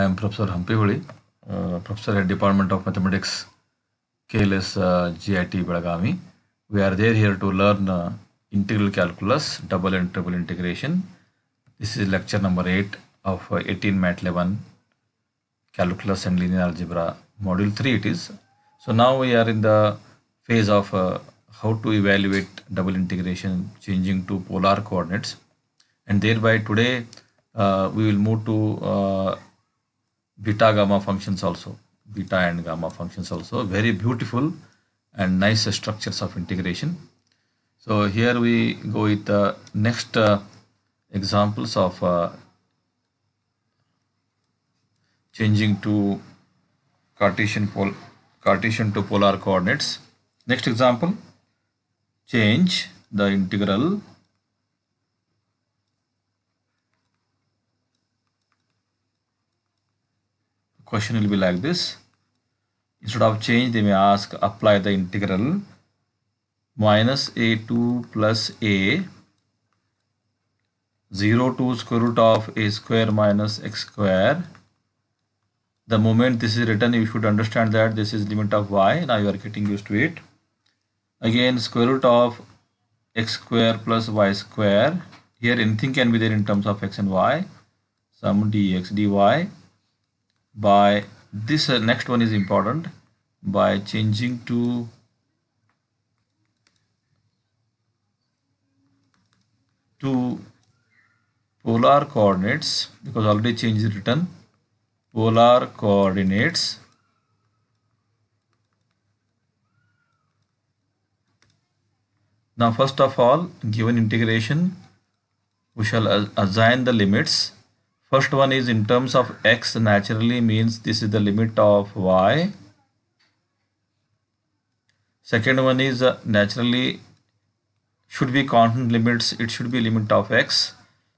I am Professor Hampi Huli, uh, Professor at Department of Mathematics, KLS uh, GIT Belagavi. We are there here to learn uh, integral calculus, double and triple integration. This is lecture number 8 of uh, 18 MAT 11 calculus and linear algebra module 3 it is. So now we are in the phase of uh, how to evaluate double integration changing to polar coordinates and thereby today uh, we will move to beta gamma functions also, beta and gamma functions also, very beautiful and nice structures of integration. So here we go with the next uh, examples of uh, changing to Cartesian, pol Cartesian to polar coordinates. Next example, change the integral question will be like this instead of change they may ask apply the integral minus a2 plus a 0 to square root of a square minus x square the moment this is written you should understand that this is limit of y now you are getting used to it again square root of x square plus y square here anything can be there in terms of x and y some dx dy by this uh, next one is important by changing to to polar coordinates because already change is written polar coordinates now first of all given integration we shall assign the limits First one is in terms of x naturally means this is the limit of y. Second one is uh, naturally should be constant limits. It should be limit of x.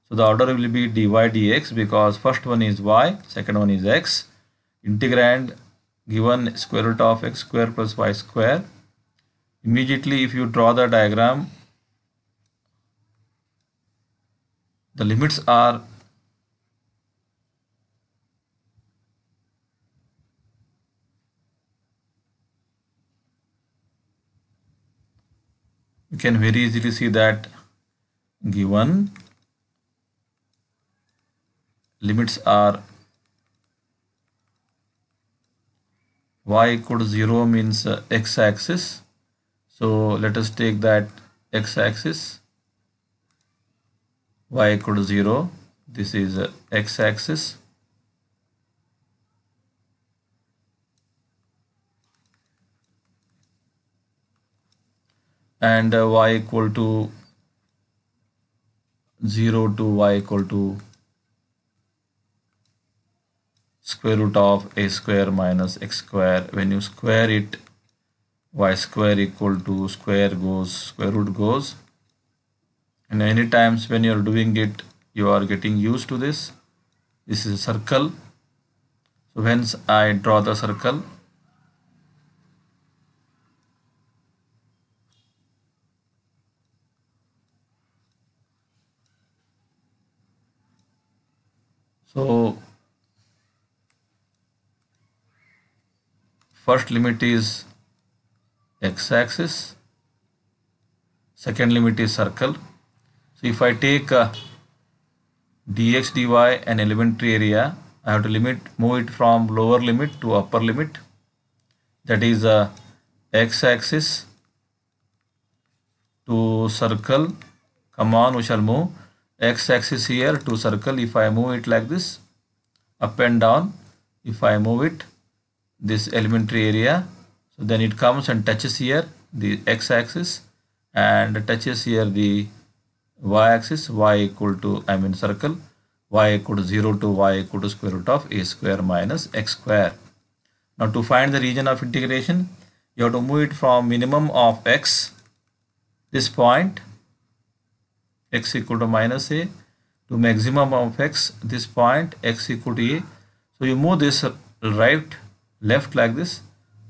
So the order will be dy dx because first one is y, second one is x. Integrand given square root of x square plus y square. Immediately if you draw the diagram, the limits are you can very easily see that given limits are y equal to 0 means uh, x axis so let us take that x axis y equal to 0 this is uh, x axis and uh, y equal to 0 to y equal to square root of a square minus x square when you square it y square equal to square goes square root goes and any times when you are doing it you are getting used to this this is a circle so hence i draw the circle So first limit is x-axis, second limit is circle. So if I take uh, dx dy an elementary area, I have to limit move it from lower limit to upper limit. That is uh, x-axis to circle. Come on, we shall move x-axis here to circle if I move it like this up and down if I move it this elementary area so then it comes and touches here the x-axis and touches here the y-axis y equal to I mean circle y equal to 0 to y equal to square root of a square minus x square. Now to find the region of integration you have to move it from minimum of x this point x equal to minus a to maximum of x this point x equal to a so you move this right left like this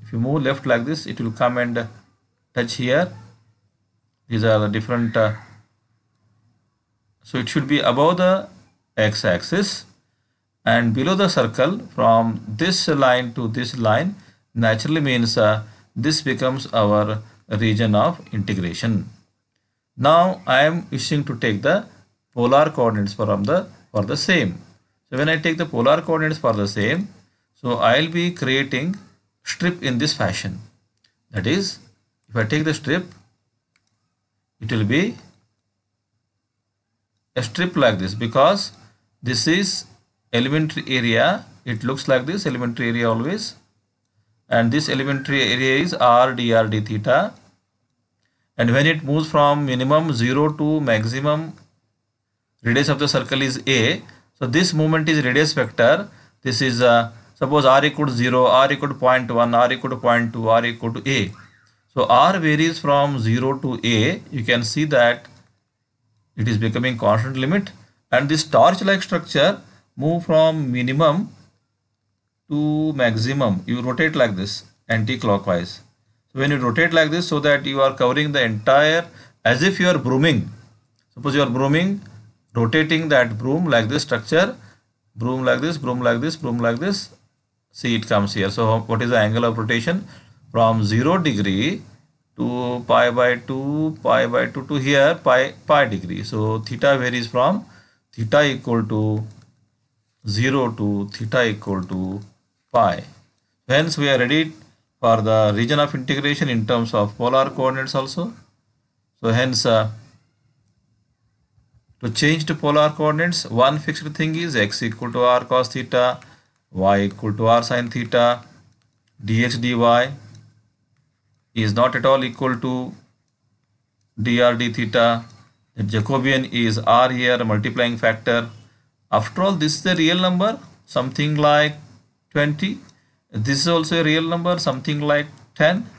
if you move left like this it will come and touch here these are the different uh, so it should be above the x-axis and below the circle from this line to this line naturally means uh, this becomes our region of integration. Now I am wishing to take the polar coordinates from the for the same. So when I take the polar coordinates for the same, so I'll be creating strip in this fashion. That is, if I take the strip, it will be a strip like this because this is elementary area. It looks like this elementary area always and this elementary area is r dr d theta and when it moves from minimum 0 to maximum radius of the circle is a so this movement is radius vector this is uh, suppose r equal to 0 r equal to 0.1 r equal to 0.2 r equal to a so r varies from 0 to a you can see that it is becoming constant limit and this torch like structure move from minimum to maximum you rotate like this anti-clockwise so when you rotate like this so that you are covering the entire as if you are brooming. Suppose you are brooming, rotating that broom like this structure, broom like this, broom like this, broom like this. See it comes here. So what is the angle of rotation? From 0 degree to pi by 2, pi by 2 to here pi, pi degree. So theta varies from theta equal to 0 to theta equal to pi. Hence we are ready for the region of integration in terms of polar coordinates also. So hence uh, to change to polar coordinates one fixed thing is x equal to r cos theta, y equal to r sin theta, dx dy is not at all equal to dr d theta. The Jacobian is r here multiplying factor. After all this is the real number something like 20 this is also a real number, something like 10.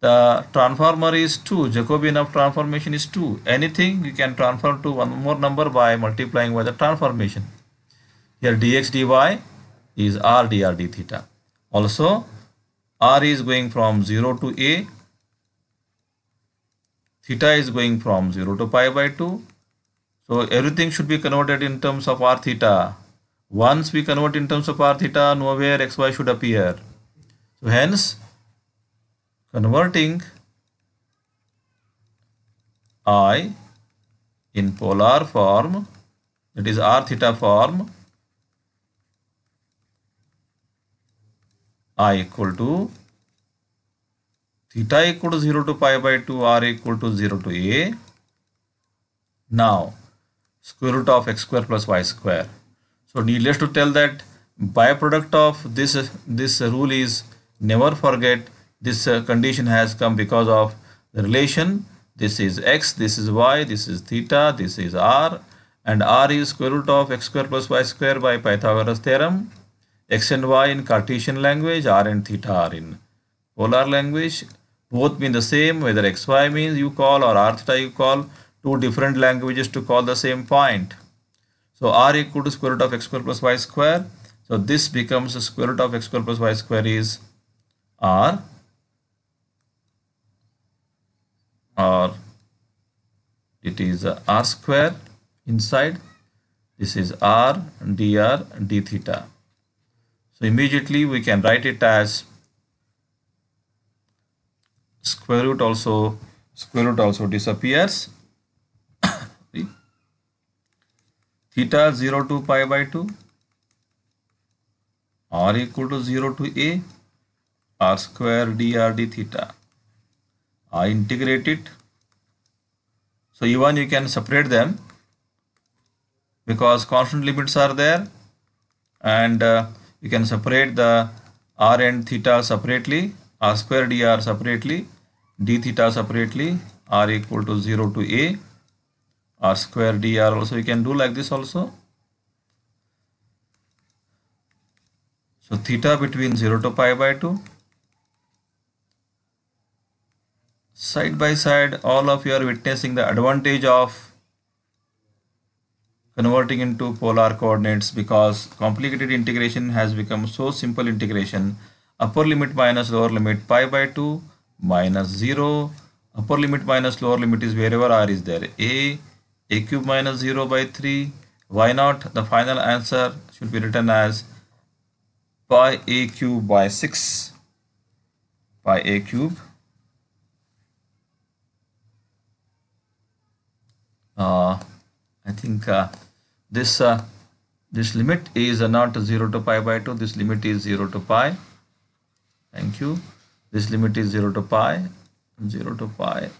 The transformer is 2. Jacobian of transformation is 2. Anything you can transform to one more number by multiplying by the transformation. Here dx dy is r dr d theta. Also, r is going from 0 to a. Theta is going from 0 to pi by 2. So everything should be converted in terms of r theta once we convert in terms of r theta, nowhere xy should appear. So hence, converting i in polar form, that is r theta form, i equal to theta equal to 0 to pi by 2 r equal to 0 to a. Now, square root of x square plus y square. So needless to tell that byproduct of this this rule is never forget this uh, condition has come because of the relation this is x this is y this is theta this is r and r is square root of x square plus y square by pythagoras theorem x and y in cartesian language r and theta are in polar language both mean the same whether xy means you call or r theta you call two different languages to call the same point so r equal to square root of x square plus y square. So this becomes the square root of x square plus y square is r or it is r square inside this is r dr d theta. So immediately we can write it as square root also square root also disappears theta 0 to pi by 2 r equal to 0 to a r square dr d theta I integrate it so even you can separate them because constant limits are there and uh, you can separate the r and theta separately r square dr separately d theta separately r equal to 0 to a r square dr also we can do like this also so theta between 0 to pi by 2 side by side all of you are witnessing the advantage of converting into polar coordinates because complicated integration has become so simple integration upper limit minus lower limit pi by 2 minus 0 upper limit minus lower limit is wherever r is there a a cube minus 0 by 3 why not the final answer should be written as pi a cube by 6 pi a cube uh, I think uh, this uh, this limit is not 0 to pi by 2 this limit is 0 to pi thank you this limit is 0 to pi 0 to pi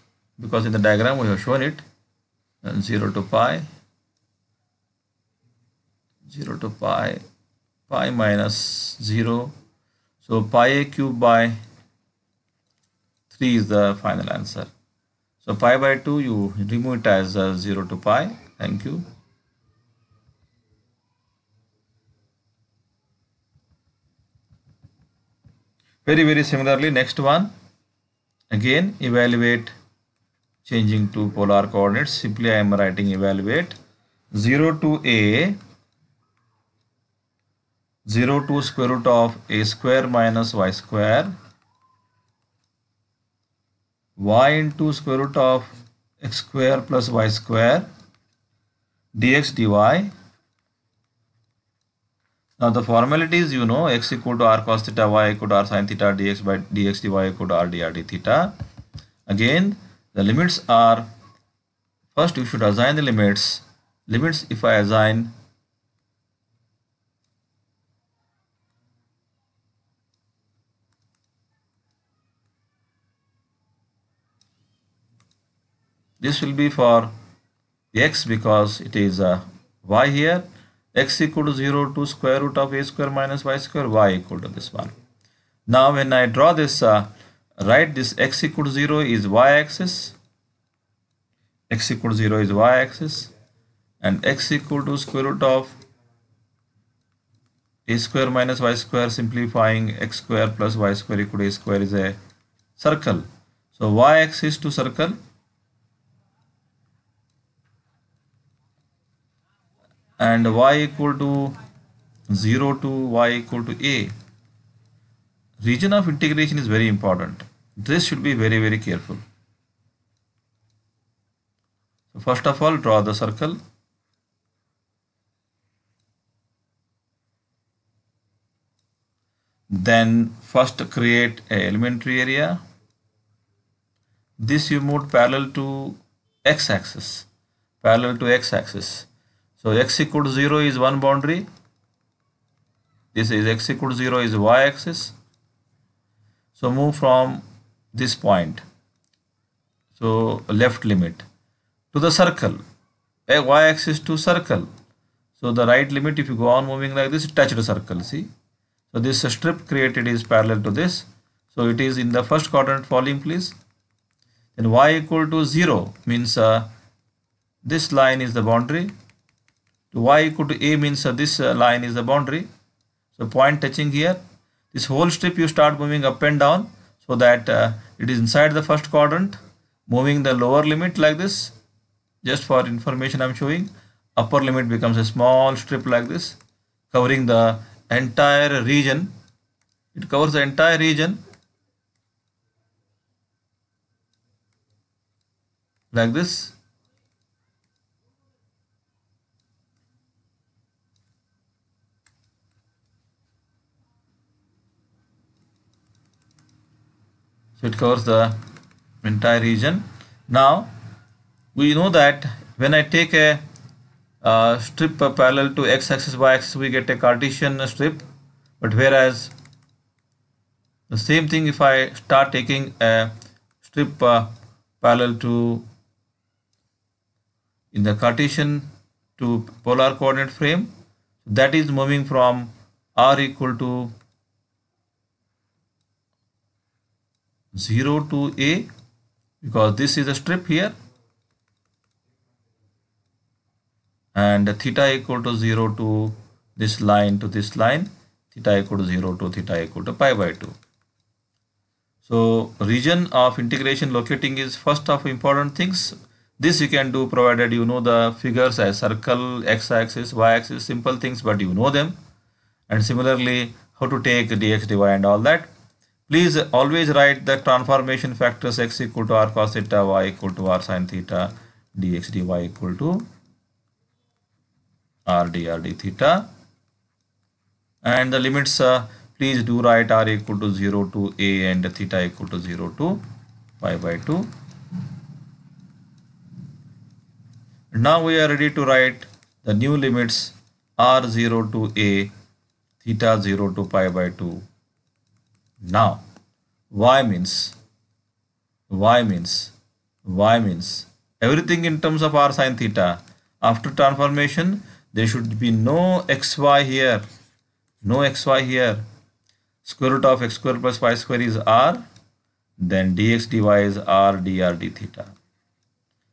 because in the diagram we have shown it 0 to pi 0 to pi pi minus 0 so pi a cube by 3 is the final answer so pi by 2 you remove it as uh, 0 to pi thank you very very similarly next one again evaluate changing to polar coordinates simply I am writing evaluate 0 to a 0 to square root of a square minus y square y into square root of x square plus y square dx dy now the formalities you know x equal to r cos theta y equal to r sin theta dx by dx dy equal to r dr d theta again the limits are, first you should assign the limits. Limits if I assign this will be for x because it is a y here x equal to 0 to square root of a square minus y square y equal to this one now when i draw this uh, write this x equal to 0 is y-axis x equal to 0 is y-axis and x equal to square root of a square minus y square simplifying x square plus y square equal to a square is a circle so y-axis to circle and y equal to 0 to y equal to a region of integration is very important this should be very very careful so first of all draw the circle then first create a elementary area this you move parallel to x axis parallel to x axis so x equal to 0 is one boundary this is x equal to 0 is y axis so move from this point so left limit to the circle a y-axis to circle so the right limit if you go on moving like this touch the circle see so this strip created is parallel to this so it is in the first quadrant falling please then y equal to 0 means uh, this line is the boundary To y equal to a means uh, this uh, line is the boundary so point touching here this whole strip you start moving up and down so that uh, it is inside the first quadrant moving the lower limit like this just for information I'm showing upper limit becomes a small strip like this covering the entire region it covers the entire region like this it covers the entire region. Now we know that when I take a uh, strip parallel to x-axis y-axis we get a Cartesian strip but whereas the same thing if I start taking a strip uh, parallel to in the Cartesian to polar coordinate frame that is moving from r equal to 0 to A because this is a strip here and theta equal to 0 to this line to this line theta equal to 0 to theta equal to pi by 2. So region of integration locating is first of important things. This you can do provided you know the figures as circle, x-axis, y-axis, simple things but you know them. And similarly how to take dx, dy and all that Please always write the transformation factors x equal to r cos theta, y equal to r sin theta, dx dy equal to r dr d theta. And the limits, uh, please do write r equal to 0 to a and theta equal to 0 to pi by 2. Now we are ready to write the new limits r 0 to a, theta 0 to pi by 2 now, y means, y means, y means, everything in terms of r sine theta, after transformation, there should be no xy here, no xy here. Square root of x square plus y square is r, then dx dy is r dr d theta.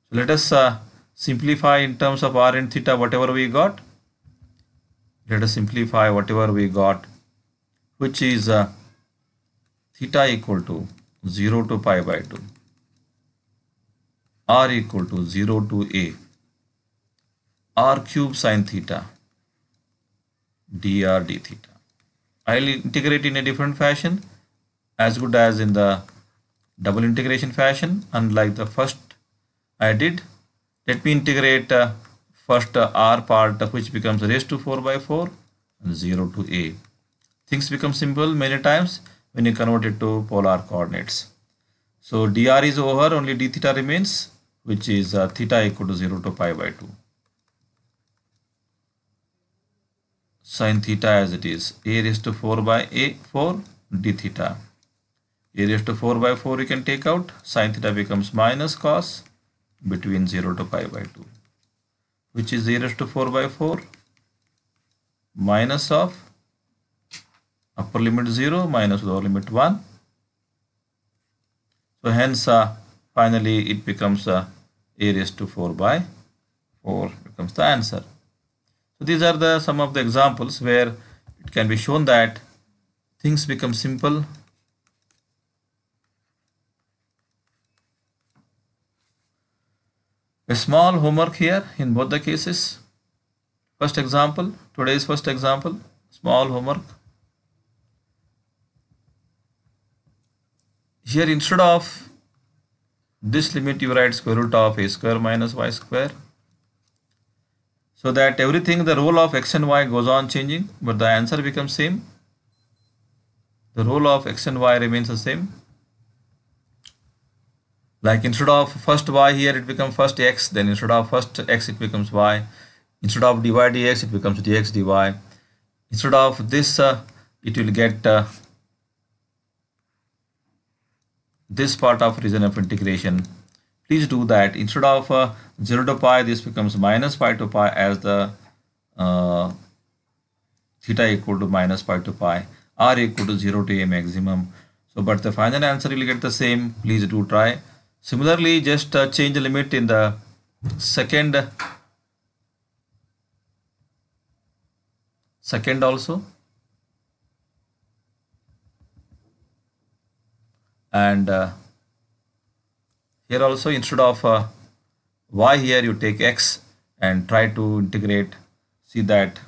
So let us uh, simplify in terms of r and theta whatever we got. Let us simplify whatever we got, which is uh, theta equal to 0 to pi by 2 r equal to 0 to a r cube sine theta dr d theta i'll integrate in a different fashion as good as in the double integration fashion unlike the first i did let me integrate uh, first uh, r part uh, which becomes raised to 4 by 4 and 0 to a things become simple many times when you convert it to polar coordinates. So dr is over, only d theta remains, which is uh, theta equal to 0 to pi by 2. Sine theta as it is, a raised to 4 by a 4 d theta. a raised to 4 by 4 you can take out, sine theta becomes minus cos between 0 to pi by 2, which is a raised to 4 by 4 minus of upper limit 0 minus lower limit 1 so hence uh, finally it becomes uh, a raised to 4 by 4 becomes the answer so these are the some of the examples where it can be shown that things become simple a small homework here in both the cases first example today's first example small homework here instead of this limit you write square root of a square minus y square so that everything the role of x and y goes on changing but the answer becomes same the role of x and y remains the same like instead of first y here it becomes first x then instead of first x it becomes y instead of dy dx it becomes dx dy instead of this uh, it will get uh, this part of region of integration please do that instead of uh, 0 to pi this becomes minus pi to pi as the uh, theta equal to minus pi to pi r equal to 0 to a maximum so but the final answer will get the same please do try similarly just uh, change the limit in the second second also and uh, here also instead of uh, y here you take x and try to integrate see that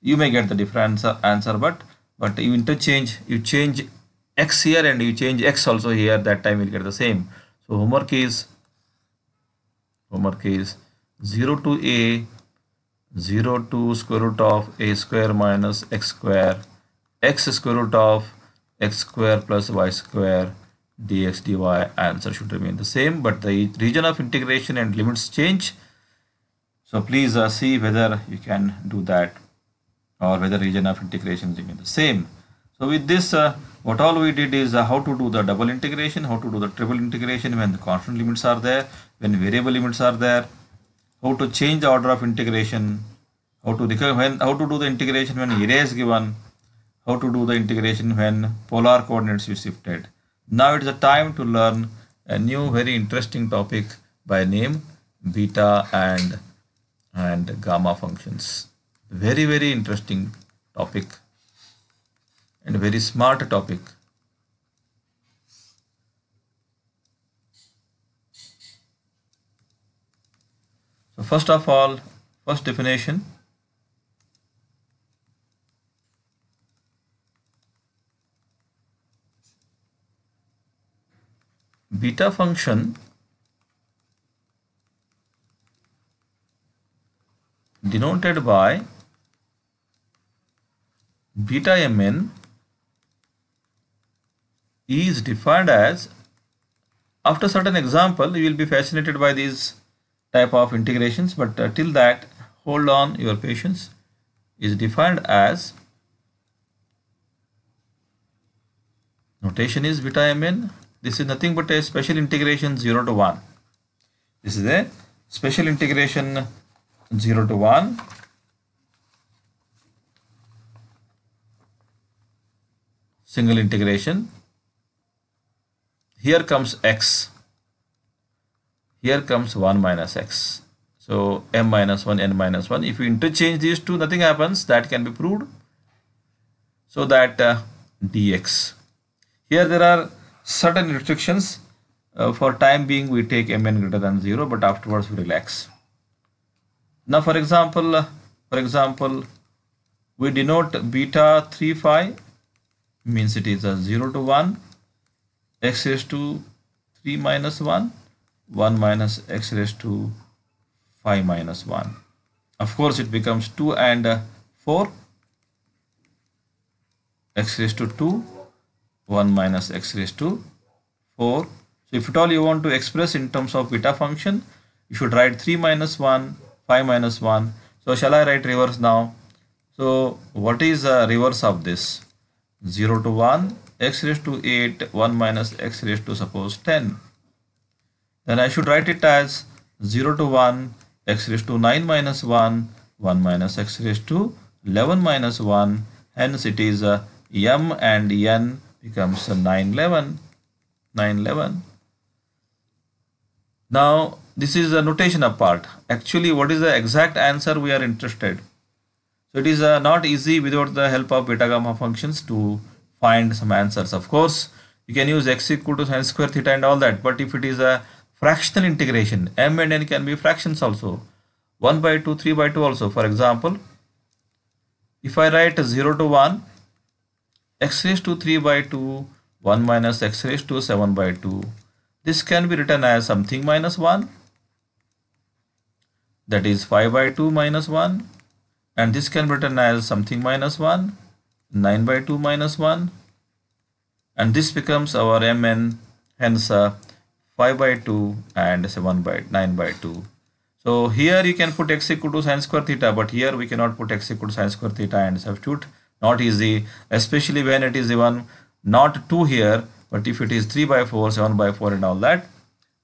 you may get the different answer, answer but but you interchange you change x here and you change x also here that time you'll get the same so homework is homework is 0 to a 0 to square root of a square minus x square x square root of x square plus y square dx dy answer should remain the same but the region of integration and limits change so please uh, see whether you can do that or whether region of integration remain the same so with this uh, what all we did is uh, how to do the double integration how to do the triple integration when the constant limits are there when variable limits are there how to change the order of integration how to when how to do the integration when area is given how to do the integration when polar coordinates you shifted now it is a time to learn a new very interesting topic by name beta and and gamma functions. Very very interesting topic and very smart topic. So first of all, first definition beta function denoted by beta mn is defined as after certain example you will be fascinated by these type of integrations but uh, till that hold on your patience is defined as notation is beta mn this is nothing but a special integration 0 to 1. This is a special integration 0 to 1 single integration. Here comes x. Here comes 1 minus x. So m minus 1, n minus 1. If you interchange these two, nothing happens. That can be proved. So that uh, dx. Here there are certain restrictions. Uh, for time being, we take mn greater than 0, but afterwards we relax. Now, for example, uh, for example, we denote beta 3 phi means it is a 0 to 1, x raised to 3 minus 1, 1 minus x raised to 5 minus 1. Of course, it becomes 2 and uh, 4, x raised to 2, 1 minus x raised to 4. So if at all you want to express in terms of beta function, you should write 3 minus 1, 5 minus 1. So shall I write reverse now? So what is the reverse of this? 0 to 1, x raised to 8, 1 minus x raised to suppose 10. Then I should write it as 0 to 1, x raised to 9 minus 1, 1 minus x raised to 11 minus 1. Hence it is uh, m and n becomes a 911 911 now this is a notation apart actually what is the exact answer we are interested so it is uh, not easy without the help of beta gamma functions to find some answers of course you can use x equal to sin square theta and all that but if it is a fractional integration m and n can be fractions also 1 by 2 3 by 2 also for example if I write 0 to 1 x raised to 3 by 2, 1 minus x raised to 7 by 2. This can be written as something minus 1 that is 5 by 2 minus 1 and this can be written as something minus 1 9 by 2 minus 1 and this becomes our mn hence uh, 5 by 2 and 7 by 9 by 2 so here you can put x equal to sine square theta but here we cannot put x equal to sine square theta and substitute not easy especially when it is even not 2 here but if it is 3 by 4 7 by 4 and all that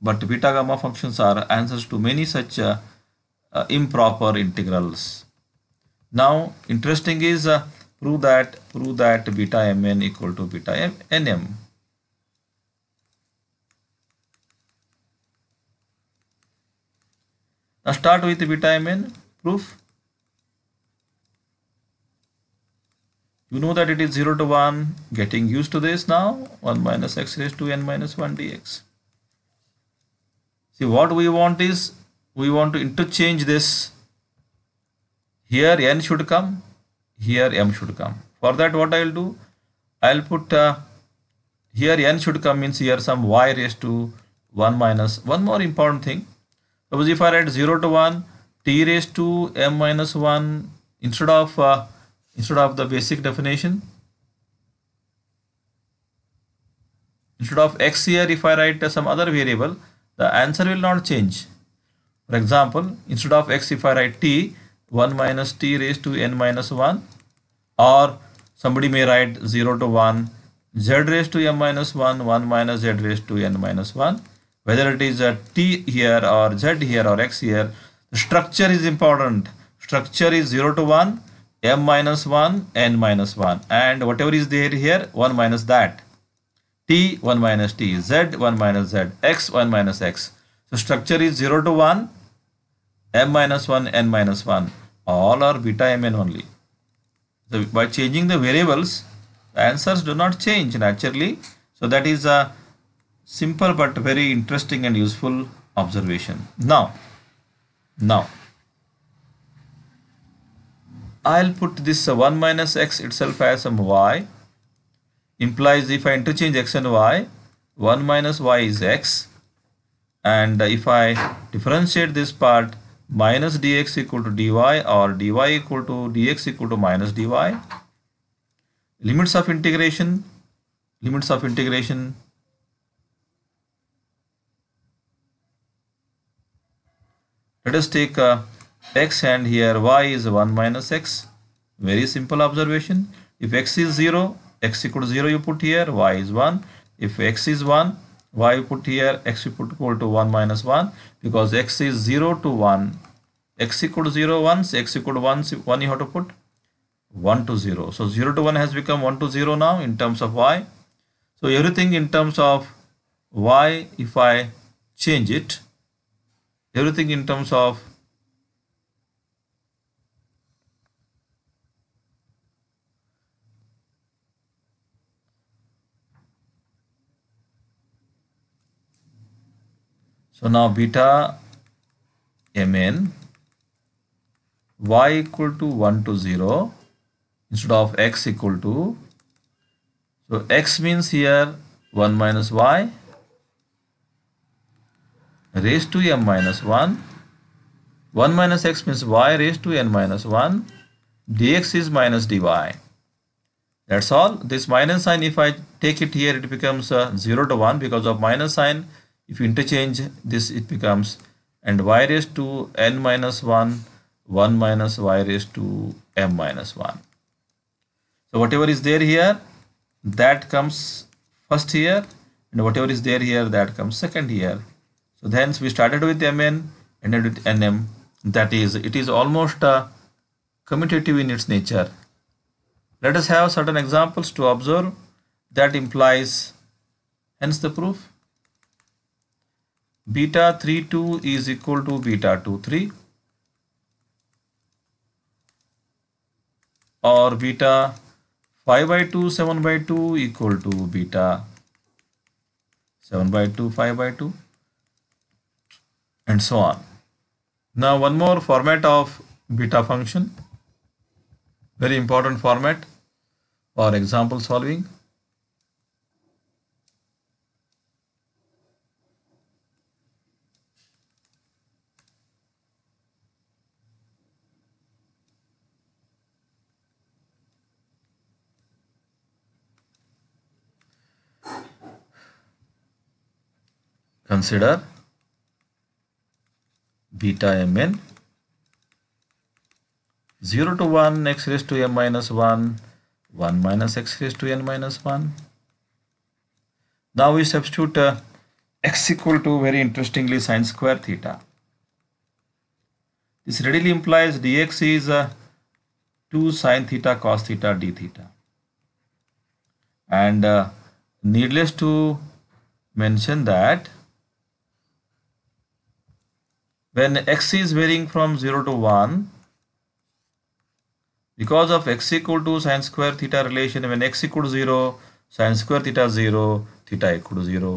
but beta gamma functions are answers to many such uh, uh, improper integrals now interesting is uh, prove that prove that beta mn equal to beta m n m. nm now start with beta mn proof you know that it is 0 to 1 getting used to this now 1 minus x raised to n minus 1 dx see what we want is we want to interchange this here n should come here m should come for that what I'll do I'll put uh, here n should come means here some y raised to 1 minus one more important thing suppose if I write 0 to 1 t raised to m minus 1 instead of uh, instead of the basic definition instead of x here if I write some other variable the answer will not change for example instead of x if I write t 1 minus t raised to n minus 1 or somebody may write 0 to 1 z raised to m minus 1 1 minus z raised to n minus 1 whether it is a t here or z here or x here the structure is important structure is 0 to 1 m minus 1 n minus 1 and whatever is there here 1 minus that t 1 minus t z 1 minus z x 1 minus x so structure is 0 to 1 m minus 1 n minus 1 all are beta mn only so by changing the variables the answers do not change naturally so that is a simple but very interesting and useful observation now now I'll put this uh, 1 minus x itself as some um, y implies if I interchange x and y 1 minus y is x and uh, if I differentiate this part minus dx equal to dy or dy equal to dx equal to minus dy limits of integration limits of integration let us take uh, x and here y is 1 minus x. Very simple observation. If x is 0, x equal to 0 you put here, y is 1. If x is 1, y you put here, x equal to 1 minus 1 because x is 0 to 1. x equal to 0 once, x equal to 1, 1 you have to put 1 to 0. So 0 to 1 has become 1 to 0 now in terms of y. So everything in terms of y, if I change it, everything in terms of So now beta mn y equal to 1 to 0 instead of x equal to so x means here 1 minus y raised to m minus 1 1 minus x means y raised to n minus 1 dx is minus dy that's all this minus sign if i take it here it becomes uh, 0 to 1 because of minus sign if you interchange this it becomes and y raised to n minus 1 1 minus y raised to m minus 1 so whatever is there here that comes first here and whatever is there here that comes second here so hence we started with mn ended with nm that is it is almost a uh, commutative in its nature let us have certain examples to observe that implies hence the proof beta three two is equal to beta two three, or beta 5 by 2 7 by 2 equal to beta 7 by 2 5 by 2 and so on now one more format of beta function very important format for example solving consider beta mn 0 to 1 x raised to m minus 1 1 minus x raised to n minus 1 now we substitute uh, x equal to very interestingly sine square theta this readily implies dx is uh, 2 sine theta cos theta d theta and uh, needless to mention that when x is varying from 0 to 1 because of x equal to sine square theta relation when x equal to 0 sine square theta 0 theta equal to 0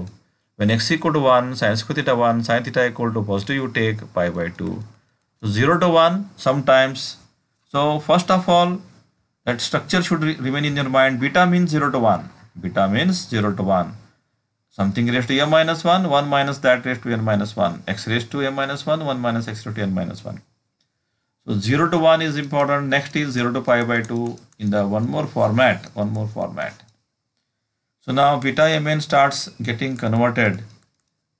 when x equal to 1 sine square theta 1 sine theta equal to positive you take pi by 2 so 0 to 1 sometimes so first of all that structure should re remain in your mind beta means 0 to 1 beta means 0 to 1 something raised to a minus 1, 1 minus that raised to n minus 1, x raised to a minus 1, 1 minus x raised to n minus 1. So 0 to 1 is important. Next is 0 to pi by 2 in the one more format, one more format. So now beta mn starts getting converted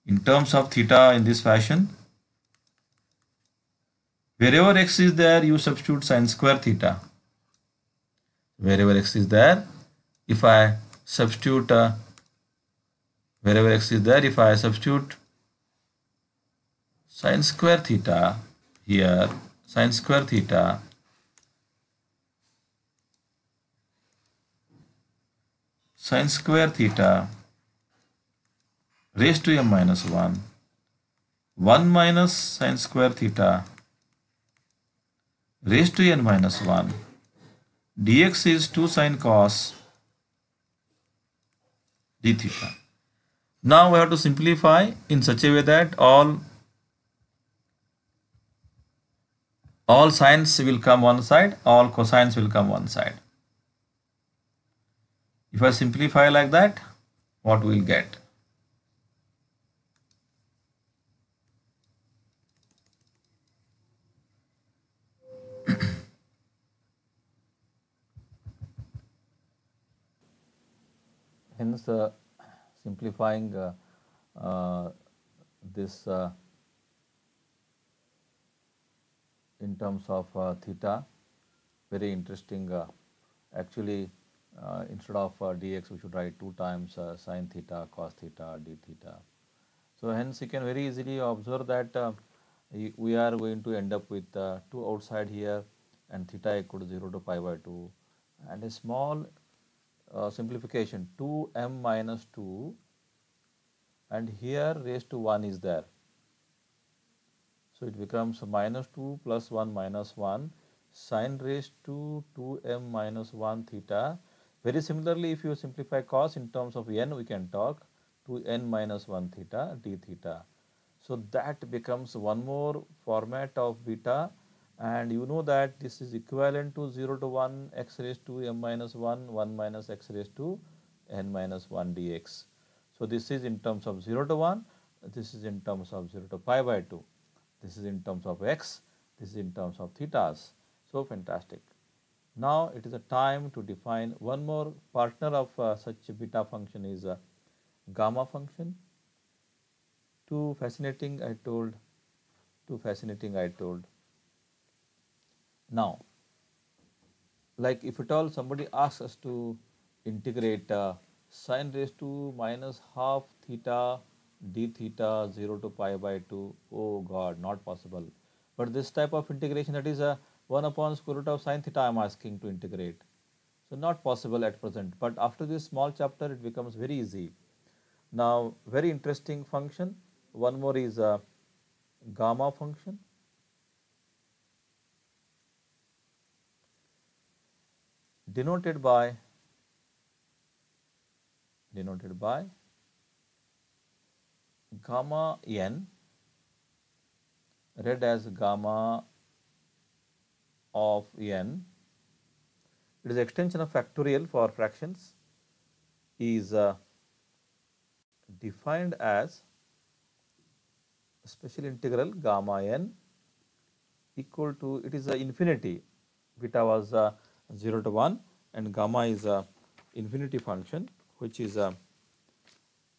in terms of theta in this fashion. Wherever x is there, you substitute sine square theta. Wherever x is there, if I substitute uh, wherever x is there if I substitute sine square theta here sine square theta sine square theta raised to m minus 1 1 minus sine square theta raised to n minus 1 dx is 2 sine cos d theta now we have to simplify in such a way that all all sines will come one side, all cosines will come one side. If I simplify like that, what we'll get? Hence, simplifying uh, uh, this uh, in terms of theta, very interesting. actually, instead of dx, we should write 2 times sine theta, cos theta, d theta. So, hence you can very easily observe that we are going to end up with 2 outside here and theta equal to 0 to pi by 2 and a small uh, simplification 2m minus 2 and here raised to 1 is there. So it becomes minus 2 plus 1 minus 1 sine raised to 2m minus 1 theta. Very similarly if you simplify cos in terms of n we can talk to n minus 1 theta d theta. So that becomes one more format of beta and you know that this is equivalent to 0 to 1 x raised to m minus 1 1 minus x raised to n minus 1 dx. So, this is in terms of 0 to 1, this is in terms of 0 to pi by 2, this is in terms of x, this is in terms of thetas. So, fantastic. Now, it is a time to define one more partner of uh, such beta function is a gamma function. Too fascinating I told, too fascinating I told. Now, like if at all somebody asks us to integrate uh, sine raised to minus half theta d theta 0 to pi by 2, oh god, not possible. But this type of integration that is a uh, 1 upon square root of sine theta I am asking to integrate. So not possible at present, but after this small chapter it becomes very easy. Now very interesting function, one more is a uh, gamma function denoted by denoted by gamma n read as gamma of n it is extension of factorial for fractions is uh, defined as special integral gamma n equal to it is infinity beta was uh, 0 to 1 and gamma is a infinity function which is a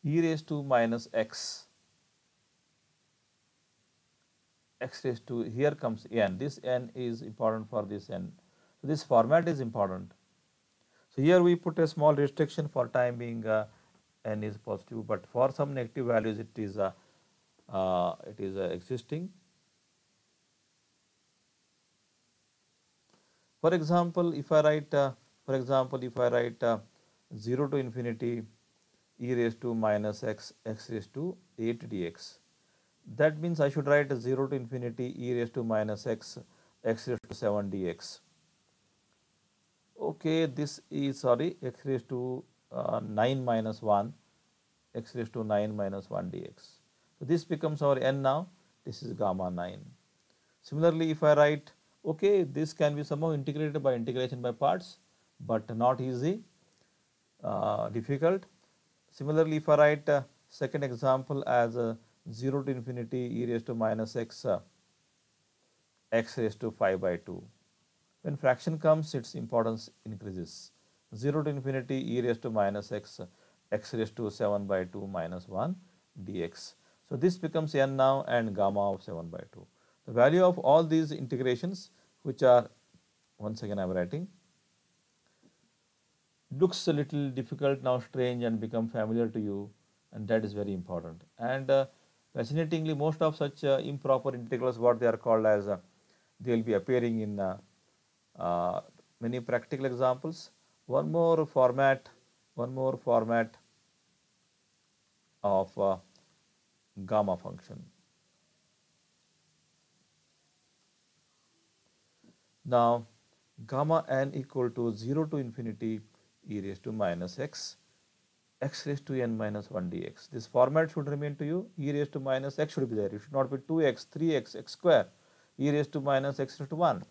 e raised to minus x x raised to here comes n this n is important for this n so this format is important so here we put a small restriction for time being uh, n is positive but for some negative values it is a uh, uh, it is uh, existing For example, if I write, uh, for example, if I write uh, 0 to infinity e raised to minus x x raised to 8 dx, that means I should write 0 to infinity e raised to minus x x raised to 7 dx. Okay, this is sorry x raised to uh, 9 minus 1 x raised to 9 minus 1 dx. So, this becomes our n now, this is gamma 9. Similarly, if I write okay this can be somehow integrated by integration by parts but not easy uh, difficult similarly if i write uh, second example as a uh, 0 to infinity e raised to minus x uh, x raised to 5 by 2 when fraction comes its importance increases 0 to infinity e raised to minus x uh, x raised to 7 by 2 minus 1 dx so this becomes n now and gamma of 7 by 2 the value of all these integrations which are once again I am writing looks a little difficult now strange and become familiar to you and that is very important. And uh, fascinatingly most of such uh, improper integrals what they are called as uh, they will be appearing in uh, uh, many practical examples. One more format, one more format of uh, gamma function Now, gamma n equal to 0 to infinity e raised to minus x, x raised to n minus 1 dx. This format should remain to you, e raised to minus x should be there. It should not be 2x, 3x, x square, e raised to minus x raised to 1.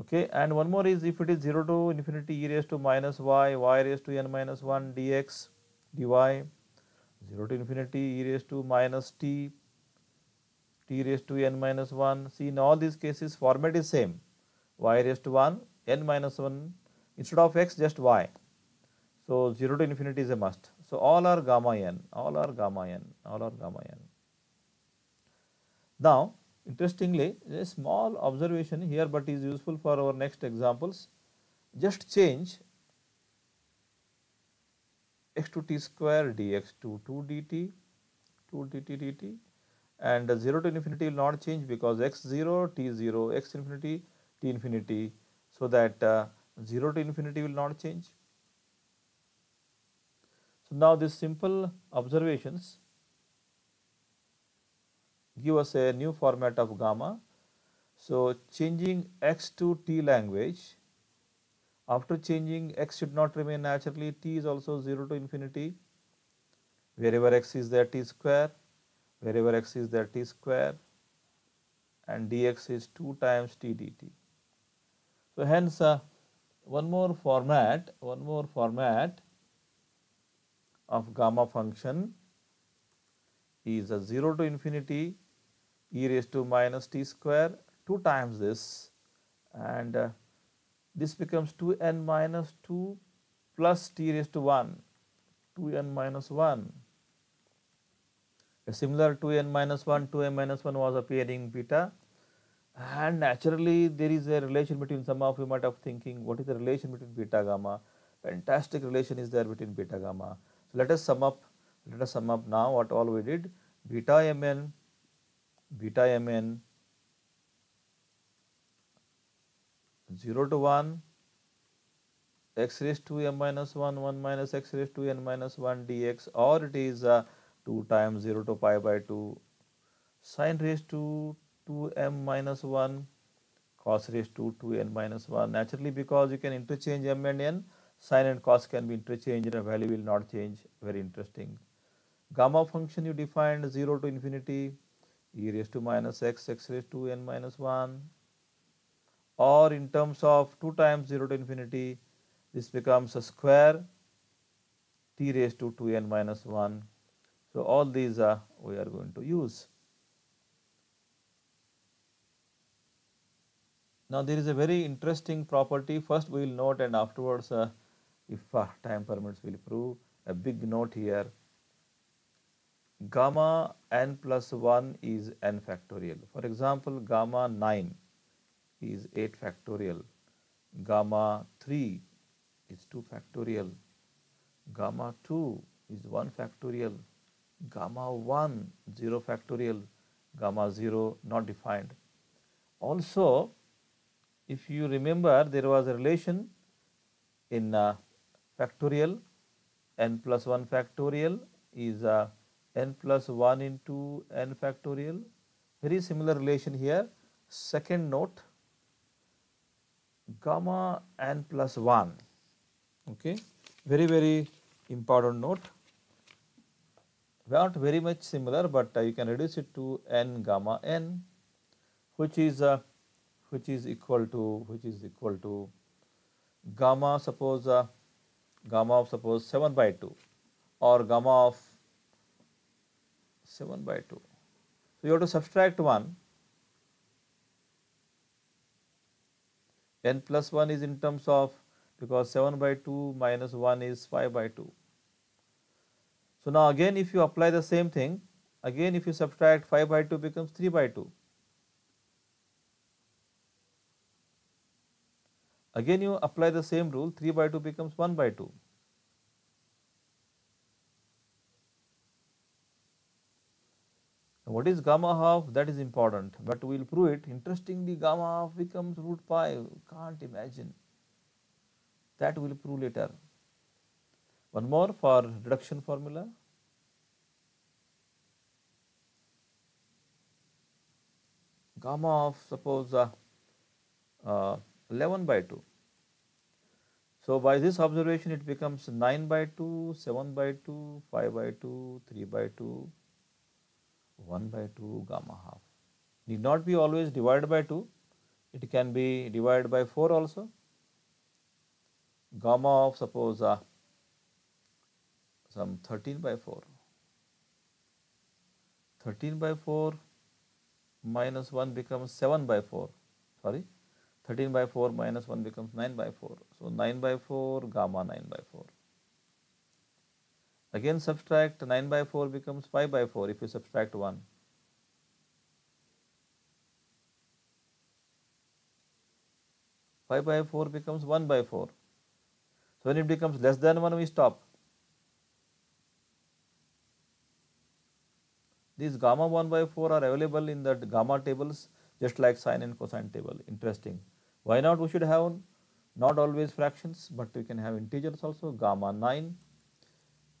Okay, and one more is if it is 0 to infinity e raised to minus y, y raised to n minus 1 dx, dy, 0 to infinity e raised to minus t t raised to n minus 1. See in all these cases format is same y raised to 1 n minus 1 instead of x just y. So 0 to infinity is a must. So all are gamma n, all are gamma n, all are gamma n. Now interestingly a small observation here but is useful for our next examples. Just change x to t square dx to 2 dt, 2 dt dt and 0 to infinity will not change because x0, t0, x infinity, t infinity so that uh, 0 to infinity will not change. So, now these simple observations give us a new format of gamma. So, changing x to t language after changing x should not remain naturally t is also 0 to infinity wherever x is there t square wherever x is that is t square and dx is 2 times t dt. So hence uh, one more format, one more format of gamma function is a 0 to infinity e raised to minus t square 2 times this and uh, this becomes 2n minus 2 plus t raised to 1 2n minus 1 similar to n minus 1 to n minus 1 was appearing beta and naturally there is a relation between some of you might have thinking what is the relation between beta gamma fantastic relation is there between beta gamma so let us sum up let us sum up now what all we did beta mn beta mn 0 to 1 x raised to m minus 1 1 minus x raised to n minus 1 dx or it is uh, 2 times 0 to pi by 2 sine raised to 2m minus 1 cos raised to 2n minus 1 naturally because you can interchange m and n sine and cos can be interchanged and the value will not change very interesting gamma function you defined 0 to infinity e raised to minus x x raised to n minus 1 or in terms of 2 times 0 to infinity this becomes a square t raised to 2n minus 1 so, all these uh, we are going to use. Now, there is a very interesting property first we will note and afterwards uh, if uh, time permits we will prove a big note here gamma n plus 1 is n factorial. For example, gamma 9 is 8 factorial, gamma 3 is 2 factorial, gamma 2 is 1 factorial, gamma 1 0 factorial gamma 0 not defined. Also if you remember there was a relation in uh, factorial n plus 1 factorial is uh, n plus 1 into n factorial very similar relation here second note gamma n plus 1 okay very very important note not very much similar, but uh, you can reduce it to n gamma n, which is uh, which is equal to which is equal to gamma suppose uh, gamma of suppose 7 by 2 or gamma of 7 by 2. So, you have to subtract 1 n plus 1 is in terms of because 7 by 2 minus 1 is 5 by 2 so now again if you apply the same thing, again if you subtract 5 by 2 becomes 3 by 2. Again you apply the same rule 3 by 2 becomes 1 by 2. What is gamma half? That is important, but we will prove it. Interestingly, gamma half becomes root pi. Can't imagine. That we will prove later. One more for reduction formula. Gamma of suppose uh, uh, 11 by 2. So, by this observation it becomes 9 by 2, 7 by 2, 5 by 2, 3 by 2, 1 by 2 gamma half. Need not be always divided by 2, it can be divided by 4 also. Gamma of suppose uh, some 13 by 4. 13 by 4 minus 1 becomes 7 by 4 sorry 13 by 4 minus 1 becomes 9 by 4 so 9 by 4 gamma 9 by 4 again subtract 9 by 4 becomes 5 by 4 if you subtract 1 5 by 4 becomes 1 by 4 so when it becomes less than 1 we stop These gamma 1 by 4 are available in the gamma tables just like sine and cosine table. Interesting. Why not we should have not always fractions but we can have integers also gamma 9.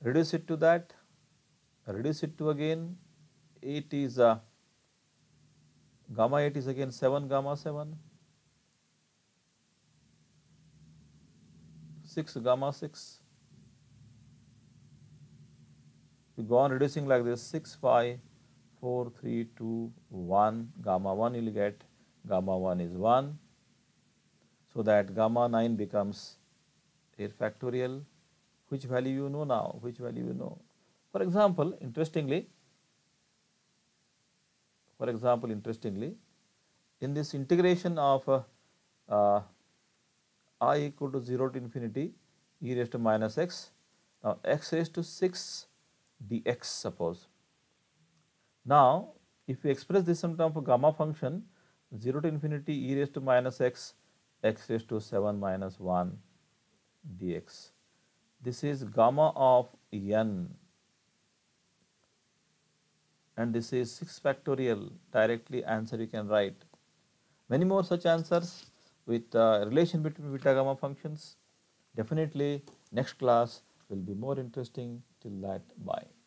Reduce it to that, reduce it to again 8 is a. Uh, gamma 8 is again 7 gamma 7, 6 gamma 6 you go on reducing like this 6 5 4 3 2 1 gamma 1 you will get gamma 1 is 1 so that gamma 9 becomes 8 factorial which value you know now which value you know for example interestingly for example interestingly in this integration of uh, uh, i equal to 0 to infinity e raised to minus x now x raised to 6 dx suppose. Now, if we express this in terms of gamma function 0 to infinity e raised to minus x x raised to 7 minus 1 dx. This is gamma of n and this is 6 factorial directly answer you can write. Many more such answers with uh, relation between beta gamma functions. Definitely next class will be more interesting till that bye